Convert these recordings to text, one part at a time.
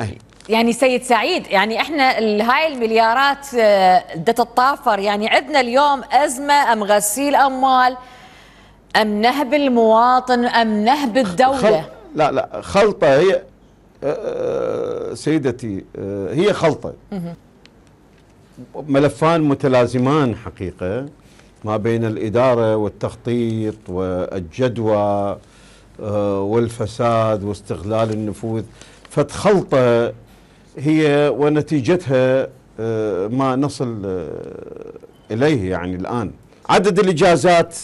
أي. يعني سيد سعيد يعني احنا هاي المليارات ده آه، تتطافر يعني عندنا اليوم ازمه ام غسيل اموال ام نهب المواطن ام نهب الدوله خل... لا لا خلطه هي آه، آه، سيدتي هي خلطه ملفان متلازمان حقيقه ما بين الاداره والتخطيط والجدوى والفساد واستغلال النفوذ فتخلطة هي ونتيجتها آه، ما نصل آه، إليه يعني الآن عدد الإجازات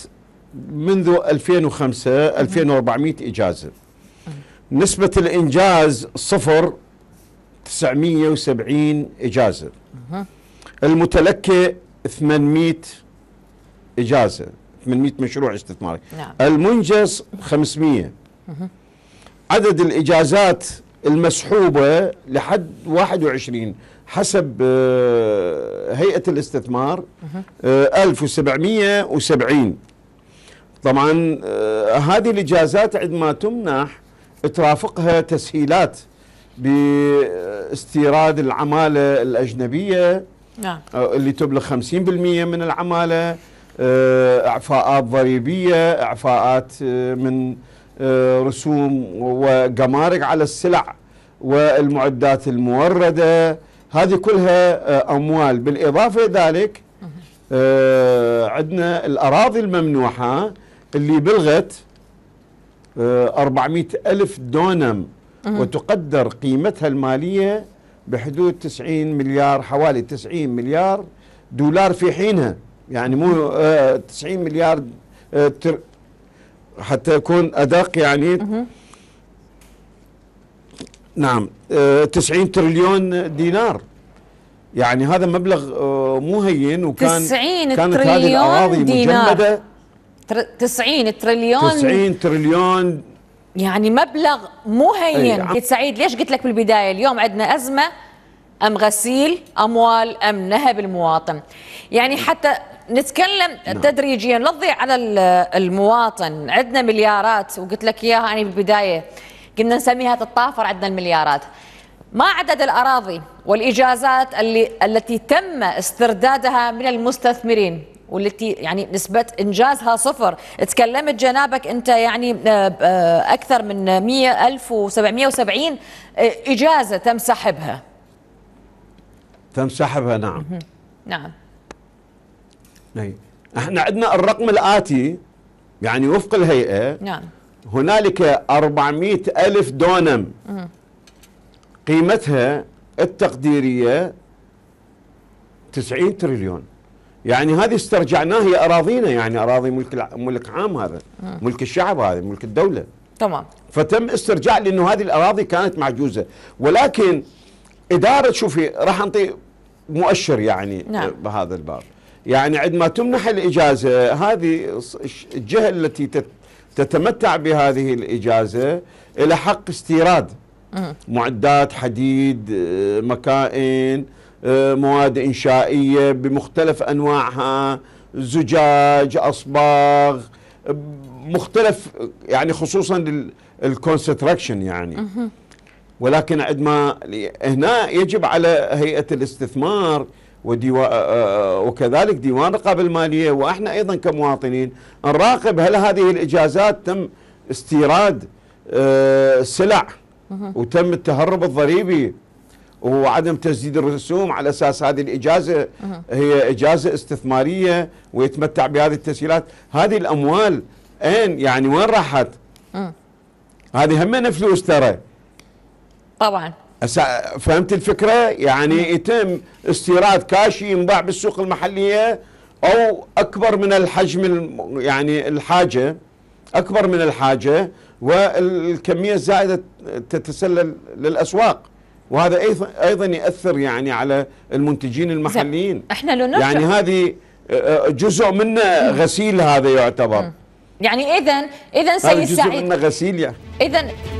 منذ 2005 2400 إجازة نسبة الإنجاز صفر 970 إجازة المتلكئ 800 إجازة 800 مشروع استثماري نعم. المنجز 500 عدد الإجازات المسحوبة لحد 21 حسب آه، هيئة الاستثمار 1770 آه، طبعا آه، هذه الإجازات عندما تمنح ترافقها تسهيلات باستيراد العمالة الأجنبية نعم. اللي تبلغ 50% من العمالة اعفاءات ضريبية اعفاءات من آه، رسوم وجمارك على السلع والمعدات الموردة هذه كلها آه، أموال بالإضافة ذلك آه، عندنا الأراضي الممنوحة اللي بلغت 400 ألف دونم وتقدر قيمتها المالية بحدود 90 مليار حوالي 90 مليار دولار في حينها يعني مو 90 مليار حتى يكون أدق يعني مه. نعم 90 آه، تريليون دينار يعني هذا مبلغ آه، مو هين وكان 90 كانت تريليون هذه الأراضي دينار. مجمدة 90 تريليون 90 تريليون يعني مبلغ مو هين أيه. سعيد ليش قلت لك بالبداية اليوم عندنا أزمة أم غسيل أموال أم نهب المواطن يعني حتى نتكلم نعم. تدريجيا لا تضيع على المواطن عندنا مليارات وقلت لك اياها انا بالبدايه قلنا نسميها تتطافر عندنا المليارات ما عدد الأراضي والإجازات اللي التي تم استردادها من المستثمرين والتي يعني نسبة إنجازها صفر تكلمت جنابك أنت يعني آه، آه، أكثر من 100 1770 آه، إجازة تم سحبها تم سحبها نعم نعم أي. نعم. احنا عندنا الرقم الآتي يعني وفق الهيئة نعم هنالك 400 ألف دونم قيمتها التقديرية 90 تريليون يعني هذه استرجعناها هي أراضينا يعني أراضي ملك ملك عام هذا ملك الشعب هذا ملك الدولة تمام فتم استرجاع لأنه هذه الأراضي كانت معجوزة ولكن إدارة شوفي راح أنطي مؤشر يعني نعم. بهذا الباب يعني عندما تمنح الإجازة هذه الجهة التي تتمتع بهذه الإجازة إلى حق استيراد معدات حديد آه، مكائن آه، مواد إنشائية بمختلف أنواعها زجاج أصباغ مختلف يعني خصوصا للكونستراكشن يعني ولكن عندما هنا يجب على هيئة الاستثمار وديو... آه، آه، آه، وكذلك ديوان الرقابه الماليه واحنا ايضا كمواطنين نراقب هل هذه الاجازات تم استيراد سلع وتم التهرب الضريبي وعدم تسديد الرسوم على اساس هذه الاجازه هي اجازه استثماريه ويتمتع بهذه التسهيلات، هذه الاموال اين يعني وين راحت؟ هذه همنا فلوس ترى طبعا فهمت الفكرة يعني يتم استيراد كاشي ينباع بالسوق المحلية أو أكبر من الحجم يعني الحاجة أكبر من الحاجة والكمية الزائدة تتسلل للأسواق وهذا أيضا يأثر يعني على المنتجين المحليين احنا لو نرجع يعني هذه جزء من غسيل هذا يعتبر يعني إذا إذا سيد سعيد جزء من غسيل يعني إذا